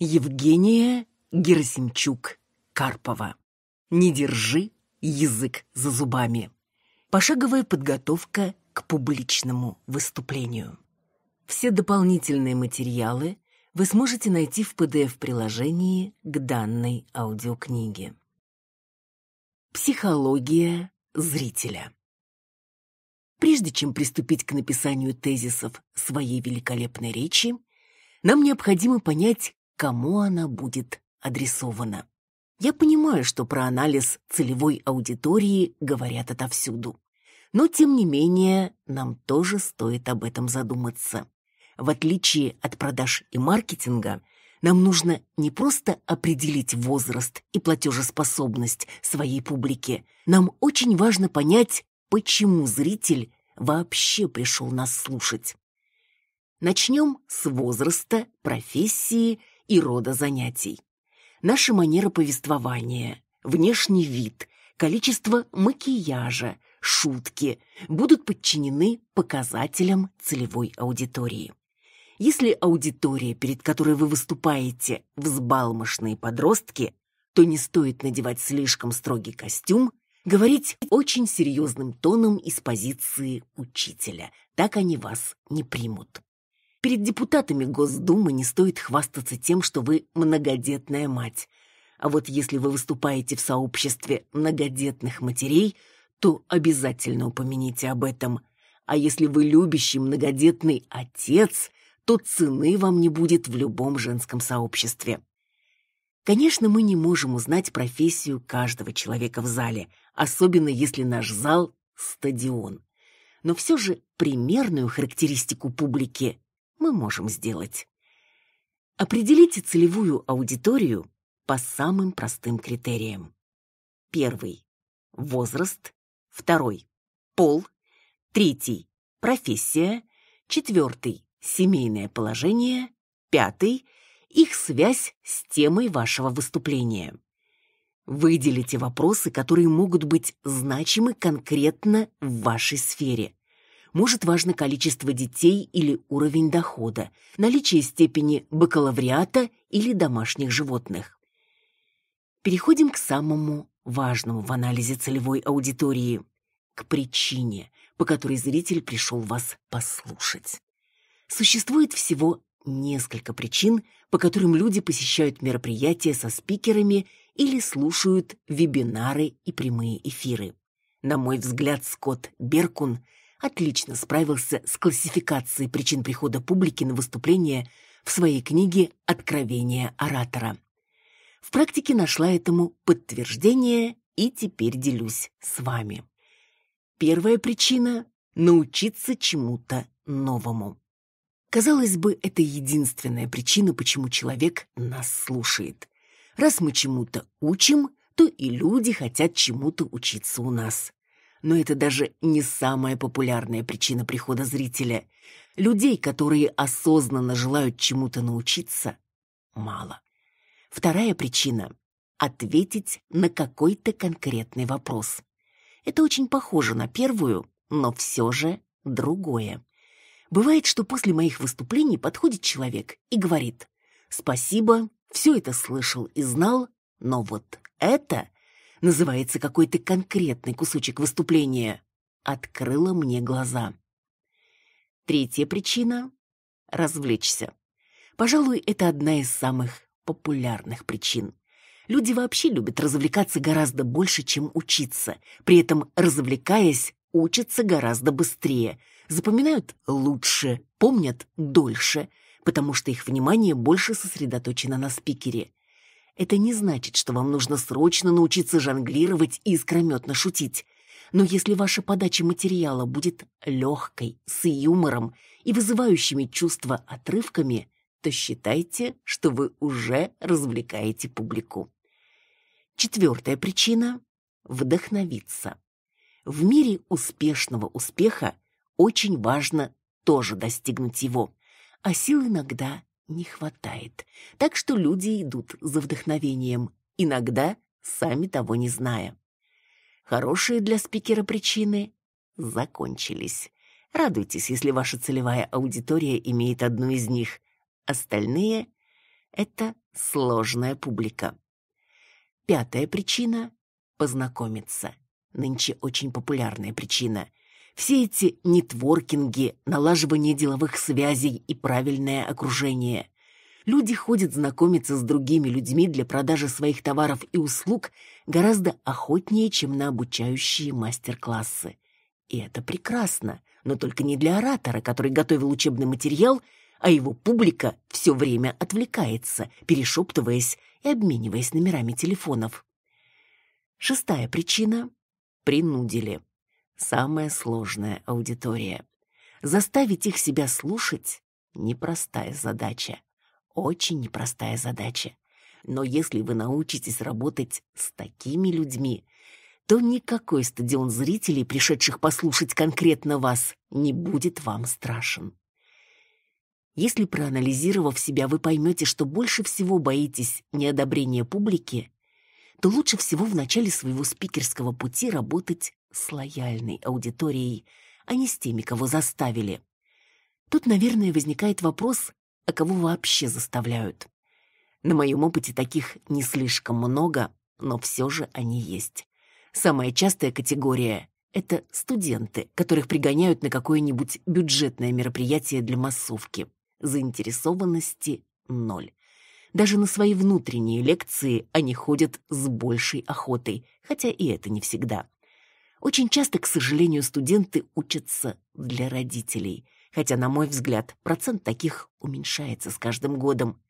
Евгения Герасимчук-Карпова. «Не держи язык за зубами». Пошаговая подготовка к публичному выступлению. Все дополнительные материалы вы сможете найти в PDF-приложении к данной аудиокниге. Психология зрителя. Прежде чем приступить к написанию тезисов своей великолепной речи, нам необходимо понять, кому она будет адресована. Я понимаю, что про анализ целевой аудитории говорят отовсюду. Но, тем не менее, нам тоже стоит об этом задуматься. В отличие от продаж и маркетинга, нам нужно не просто определить возраст и платежеспособность своей публики, нам очень важно понять, почему зритель вообще пришел нас слушать. Начнем с возраста, профессии и рода занятий. Наша манера повествования, внешний вид, количество макияжа, шутки будут подчинены показателям целевой аудитории. Если аудитория, перед которой вы выступаете, взбалмошные подростки, то не стоит надевать слишком строгий костюм, говорить очень серьезным тоном из позиции учителя. Так они вас не примут. Перед депутатами Госдумы не стоит хвастаться тем, что вы многодетная мать. А вот если вы выступаете в сообществе многодетных матерей, то обязательно упомяните об этом. А если вы любящий многодетный отец, то цены вам не будет в любом женском сообществе. Конечно, мы не можем узнать профессию каждого человека в зале, особенно если наш зал – стадион. Но все же примерную характеристику публики мы можем сделать? Определите целевую аудиторию по самым простым критериям. Первый – возраст. Второй – пол. Третий – профессия. Четвертый – семейное положение. Пятый – их связь с темой вашего выступления. Выделите вопросы, которые могут быть значимы конкретно в вашей сфере может важно количество детей или уровень дохода, наличие степени бакалавриата или домашних животных. Переходим к самому важному в анализе целевой аудитории – к причине, по которой зритель пришел вас послушать. Существует всего несколько причин, по которым люди посещают мероприятия со спикерами или слушают вебинары и прямые эфиры. На мой взгляд, Скотт Беркун отлично справился с классификацией причин прихода публики на выступление в своей книге «Откровение оратора». В практике нашла этому подтверждение и теперь делюсь с вами. Первая причина – научиться чему-то новому. Казалось бы, это единственная причина, почему человек нас слушает. Раз мы чему-то учим, то и люди хотят чему-то учиться у нас но это даже не самая популярная причина прихода зрителя. Людей, которые осознанно желают чему-то научиться, мало. Вторая причина — ответить на какой-то конкретный вопрос. Это очень похоже на первую, но все же другое. Бывает, что после моих выступлений подходит человек и говорит «Спасибо, все это слышал и знал, но вот это называется какой-то конкретный кусочек выступления, открыла мне глаза. Третья причина — развлечься. Пожалуй, это одна из самых популярных причин. Люди вообще любят развлекаться гораздо больше, чем учиться. При этом, развлекаясь, учатся гораздо быстрее, запоминают лучше, помнят дольше, потому что их внимание больше сосредоточено на спикере. Это не значит, что вам нужно срочно научиться жонглировать и искрометно шутить. Но если ваша подача материала будет легкой, с юмором и вызывающими чувства отрывками, то считайте, что вы уже развлекаете публику. Четвертая причина – вдохновиться. В мире успешного успеха очень важно тоже достигнуть его, а сил иногда не хватает. Так что люди идут за вдохновением, иногда сами того не зная. Хорошие для спикера причины закончились. Радуйтесь, если ваша целевая аудитория имеет одну из них. Остальные — это сложная публика. Пятая причина — познакомиться. Нынче очень популярная причина — все эти нетворкинги, налаживание деловых связей и правильное окружение. Люди ходят знакомиться с другими людьми для продажи своих товаров и услуг гораздо охотнее, чем на обучающие мастер-классы. И это прекрасно, но только не для оратора, который готовил учебный материал, а его публика все время отвлекается, перешептываясь и обмениваясь номерами телефонов. Шестая причина – принудили самая сложная аудитория. Заставить их себя слушать — непростая задача. Очень непростая задача. Но если вы научитесь работать с такими людьми, то никакой стадион зрителей, пришедших послушать конкретно вас, не будет вам страшен. Если проанализировав себя, вы поймете, что больше всего боитесь неодобрения публики, то лучше всего в начале своего спикерского пути работать с лояльной аудиторией, а не с теми, кого заставили. Тут, наверное, возникает вопрос, а кого вообще заставляют? На моем опыте таких не слишком много, но все же они есть. Самая частая категория – это студенты, которых пригоняют на какое-нибудь бюджетное мероприятие для массовки. Заинтересованности – ноль даже на свои внутренние лекции они ходят с большей охотой, хотя и это не всегда. Очень часто, к сожалению, студенты учатся для родителей, хотя, на мой взгляд, процент таких уменьшается с каждым годом.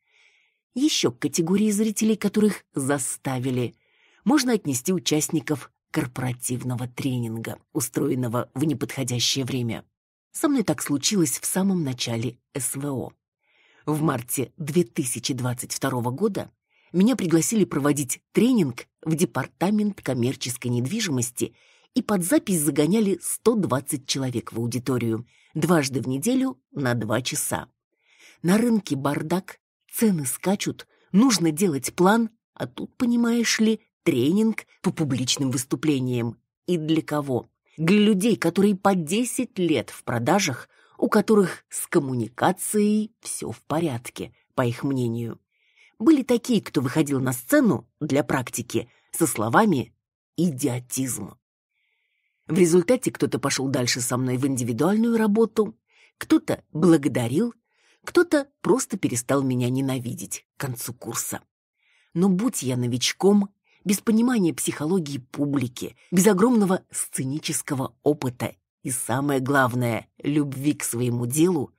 Еще к категории зрителей, которых заставили, можно отнести участников корпоративного тренинга, устроенного в неподходящее время. Со мной так случилось в самом начале СВО в марте 2022 года меня пригласили проводить тренинг в департамент коммерческой недвижимости и под запись загоняли 120 человек в аудиторию дважды в неделю на 2 часа. На рынке бардак, цены скачут, нужно делать план, а тут, понимаешь ли, тренинг по публичным выступлениям. И для кого? Для людей, которые по 10 лет в продажах, у которых с коммуникацией все в порядке, по их мнению. Были такие, кто выходил на сцену для практики со словами «идиотизм». В результате кто-то пошел дальше со мной в индивидуальную работу, кто-то благодарил, кто-то просто перестал меня ненавидеть к концу курса. Но будь я новичком, без понимания психологии публики, без огромного сценического опыта и, самое главное, любви к своему делу,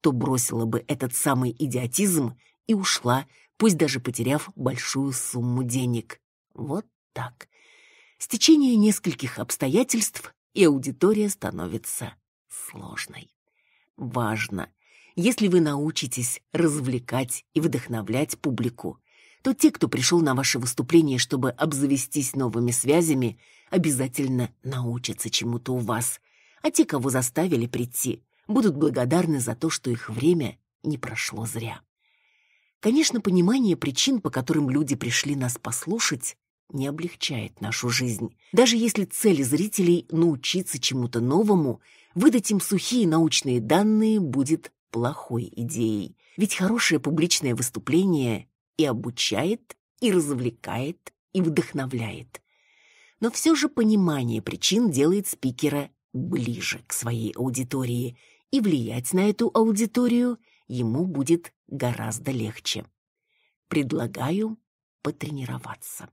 то бросила бы этот самый идиотизм и ушла, пусть даже потеряв большую сумму денег. Вот так. Стечение нескольких обстоятельств, и аудитория становится сложной. Важно, если вы научитесь развлекать и вдохновлять публику, то те, кто пришел на ваше выступление, чтобы обзавестись новыми связями, обязательно научатся чему-то у вас а те, кого заставили прийти, будут благодарны за то, что их время не прошло зря. Конечно, понимание причин, по которым люди пришли нас послушать, не облегчает нашу жизнь. Даже если цель зрителей – научиться чему-то новому, выдать им сухие научные данные будет плохой идеей. Ведь хорошее публичное выступление и обучает, и развлекает, и вдохновляет. Но все же понимание причин делает спикера ближе к своей аудитории, и влиять на эту аудиторию ему будет гораздо легче. Предлагаю потренироваться.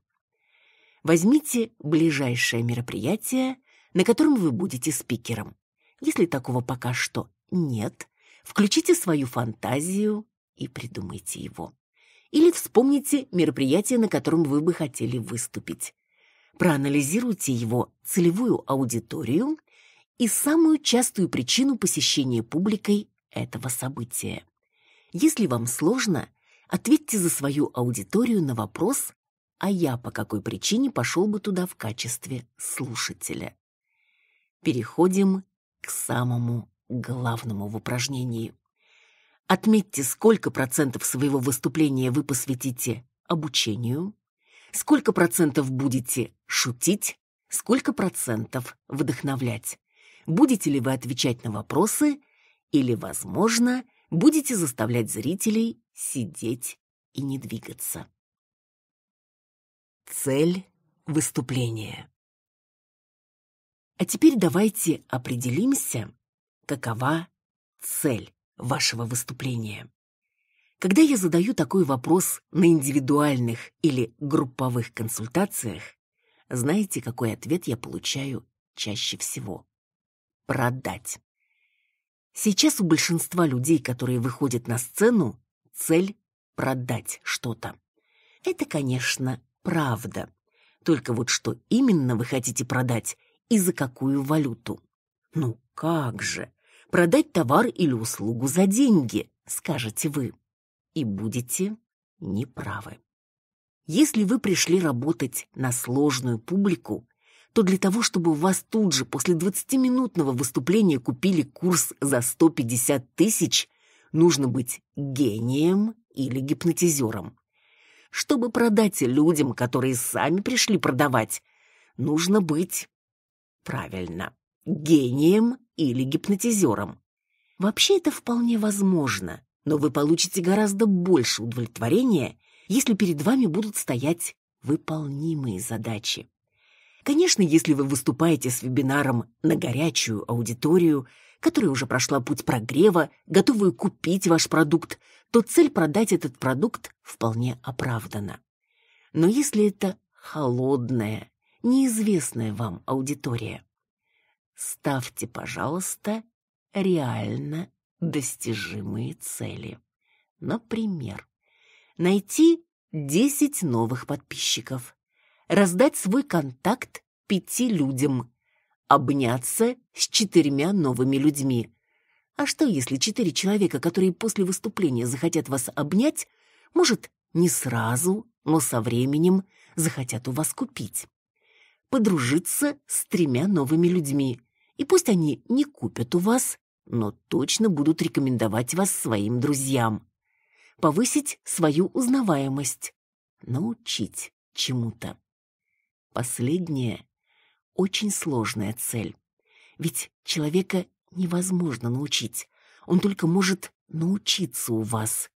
Возьмите ближайшее мероприятие, на котором вы будете спикером. Если такого пока что нет, включите свою фантазию и придумайте его. Или вспомните мероприятие, на котором вы бы хотели выступить. Проанализируйте его целевую аудиторию и самую частую причину посещения публикой этого события. Если вам сложно, ответьте за свою аудиторию на вопрос, а я по какой причине пошел бы туда в качестве слушателя. Переходим к самому главному в упражнении. Отметьте, сколько процентов своего выступления вы посвятите обучению, сколько процентов будете шутить, сколько процентов вдохновлять будете ли вы отвечать на вопросы или, возможно, будете заставлять зрителей сидеть и не двигаться. Цель выступления. А теперь давайте определимся, какова цель вашего выступления. Когда я задаю такой вопрос на индивидуальных или групповых консультациях, знаете, какой ответ я получаю чаще всего? продать. Сейчас у большинства людей, которые выходят на сцену, цель – продать что-то. Это, конечно, правда. Только вот что именно вы хотите продать и за какую валюту? Ну как же? Продать товар или услугу за деньги, скажете вы. И будете неправы. Если вы пришли работать на сложную публику, то для того, чтобы вас тут же после 20-минутного выступления купили курс за 150 тысяч, нужно быть гением или гипнотизером. Чтобы продать людям, которые сами пришли продавать, нужно быть, правильно, гением или гипнотизером. Вообще это вполне возможно, но вы получите гораздо больше удовлетворения, если перед вами будут стоять выполнимые задачи. Конечно, если вы выступаете с вебинаром на горячую аудиторию, которая уже прошла путь прогрева, готовую купить ваш продукт, то цель продать этот продукт вполне оправдана. Но если это холодная, неизвестная вам аудитория, ставьте, пожалуйста, реально достижимые цели. Например, найти 10 новых подписчиков, раздать свой контакт пяти людям, обняться с четырьмя новыми людьми. А что, если четыре человека, которые после выступления захотят вас обнять, может, не сразу, но со временем захотят у вас купить? Подружиться с тремя новыми людьми. И пусть они не купят у вас, но точно будут рекомендовать вас своим друзьям. Повысить свою узнаваемость. Научить чему-то. Последняя – очень сложная цель. Ведь человека невозможно научить. Он только может научиться у вас.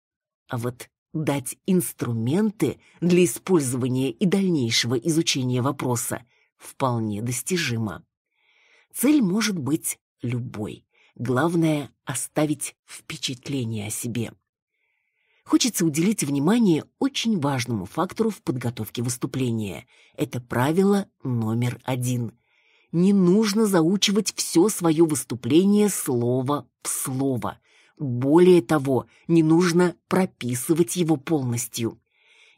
А вот дать инструменты для использования и дальнейшего изучения вопроса вполне достижимо. Цель может быть любой. Главное – оставить впечатление о себе – хочется уделить внимание очень важному фактору в подготовке выступления. Это правило номер один. Не нужно заучивать все свое выступление слово в слово. Более того, не нужно прописывать его полностью.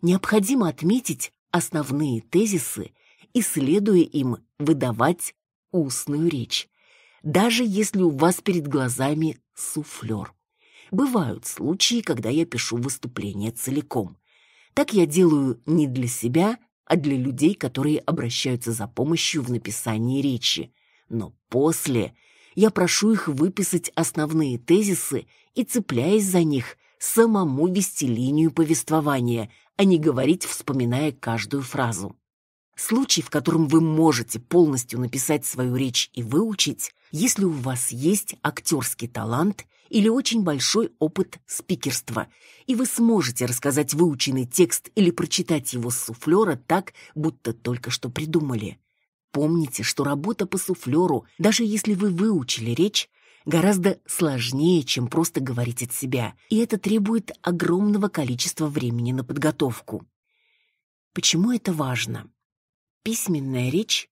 Необходимо отметить основные тезисы и, следуя им, выдавать устную речь, даже если у вас перед глазами суфлер. Бывают случаи, когда я пишу выступление целиком. Так я делаю не для себя, а для людей, которые обращаются за помощью в написании речи. Но после я прошу их выписать основные тезисы и, цепляясь за них, самому вести линию повествования, а не говорить, вспоминая каждую фразу. Случай, в котором вы можете полностью написать свою речь и выучить, если у вас есть актерский талант или очень большой опыт спикерства, и вы сможете рассказать выученный текст или прочитать его с суфлера так, будто только что придумали. Помните, что работа по суфлеру, даже если вы выучили речь, гораздо сложнее, чем просто говорить от себя, и это требует огромного количества времени на подготовку. Почему это важно? Письменная речь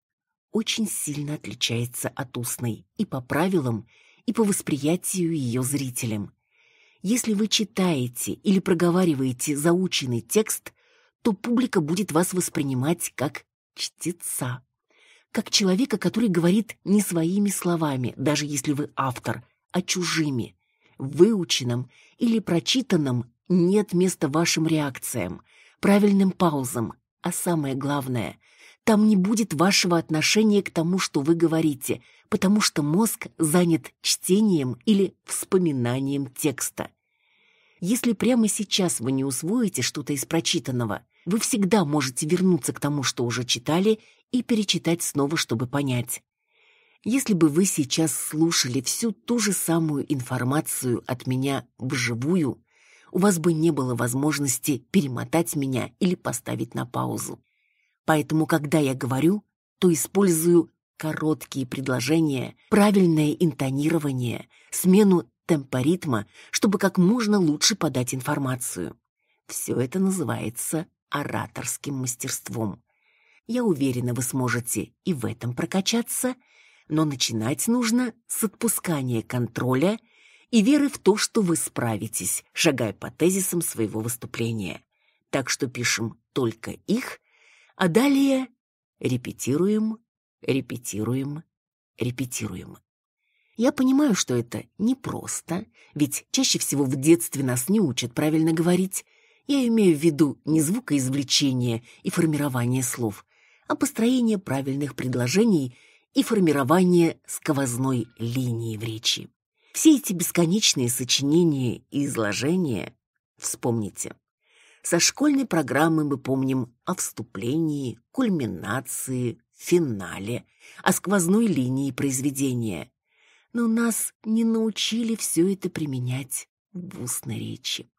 очень сильно отличается от устной и по правилам, и по восприятию ее зрителям. Если вы читаете или проговариваете заученный текст, то публика будет вас воспринимать как чтеца, как человека, который говорит не своими словами, даже если вы автор, а чужими. Выученным или прочитанным нет места вашим реакциям, правильным паузам, а самое главное – там не будет вашего отношения к тому, что вы говорите, потому что мозг занят чтением или вспоминанием текста. Если прямо сейчас вы не усвоите что-то из прочитанного, вы всегда можете вернуться к тому, что уже читали, и перечитать снова, чтобы понять. Если бы вы сейчас слушали всю ту же самую информацию от меня вживую, у вас бы не было возможности перемотать меня или поставить на паузу. Поэтому, когда я говорю, то использую короткие предложения, правильное интонирование, смену темпоритма, чтобы как можно лучше подать информацию. Все это называется ораторским мастерством. Я уверена, вы сможете и в этом прокачаться, но начинать нужно с отпускания контроля и веры в то, что вы справитесь, шагая по тезисам своего выступления. Так что пишем только их – а далее репетируем, репетируем, репетируем. Я понимаю, что это непросто, ведь чаще всего в детстве нас не учат правильно говорить. Я имею в виду не звукоизвлечение и формирование слов, а построение правильных предложений и формирование сквозной линии в речи. Все эти бесконечные сочинения и изложения, вспомните, со школьной программы мы помним о вступлении, кульминации, финале, о сквозной линии произведения. Но нас не научили все это применять в устной речи.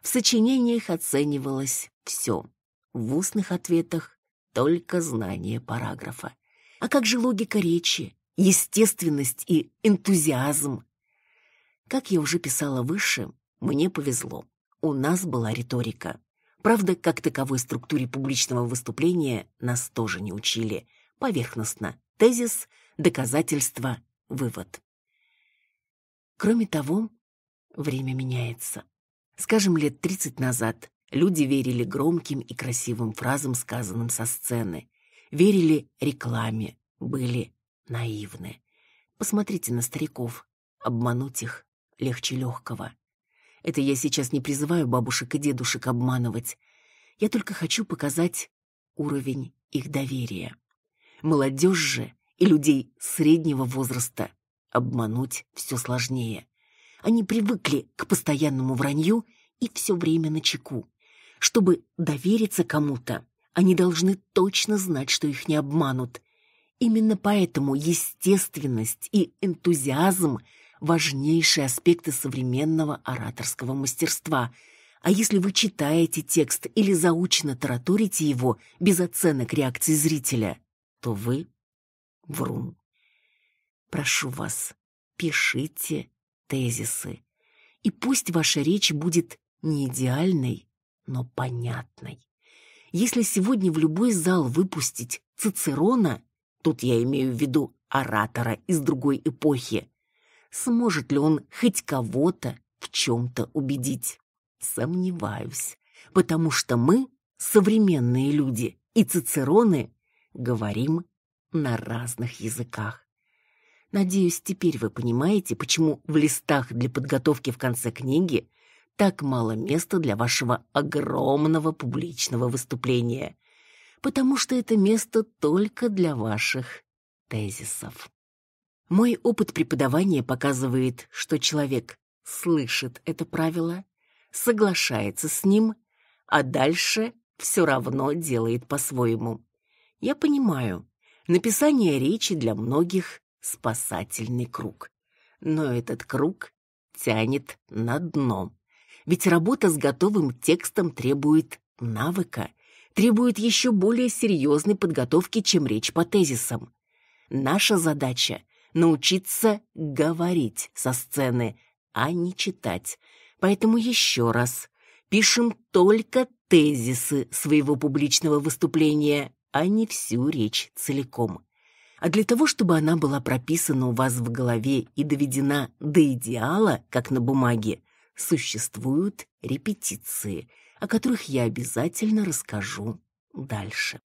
В сочинениях оценивалось все. В устных ответах только знание параграфа. А как же логика речи, естественность и энтузиазм? Как я уже писала выше, мне повезло. У нас была риторика. Правда, как таковой структуре публичного выступления нас тоже не учили. Поверхностно. Тезис, доказательство, вывод. Кроме того, время меняется. Скажем, лет 30 назад люди верили громким и красивым фразам, сказанным со сцены. Верили рекламе, были наивны. Посмотрите на стариков, обмануть их легче легкого. Это я сейчас не призываю бабушек и дедушек обманывать. Я только хочу показать уровень их доверия. Молодежь же и людей среднего возраста обмануть все сложнее. Они привыкли к постоянному вранью и все время на чеку. Чтобы довериться кому-то, они должны точно знать, что их не обманут. Именно поэтому естественность и энтузиазм – важнейшие аспекты современного ораторского мастерства. А если вы читаете текст или заучно тараторите его без оценок реакции зрителя, то вы врун. Прошу вас, пишите тезисы. И пусть ваша речь будет не идеальной, но понятной. Если сегодня в любой зал выпустить Цицерона, тут я имею в виду оратора из другой эпохи, сможет ли он хоть кого-то в чем-то убедить. Сомневаюсь, потому что мы, современные люди и цицероны, говорим на разных языках. Надеюсь, теперь вы понимаете, почему в листах для подготовки в конце книги так мало места для вашего огромного публичного выступления, потому что это место только для ваших тезисов. Мой опыт преподавания показывает, что человек слышит это правило, соглашается с ним, а дальше все равно делает по-своему. Я понимаю, написание речи для многих — спасательный круг. Но этот круг тянет на дно. Ведь работа с готовым текстом требует навыка, требует еще более серьезной подготовки, чем речь по тезисам. Наша задача научиться говорить со сцены, а не читать. Поэтому еще раз. Пишем только тезисы своего публичного выступления, а не всю речь целиком. А для того, чтобы она была прописана у вас в голове и доведена до идеала, как на бумаге, существуют репетиции, о которых я обязательно расскажу дальше.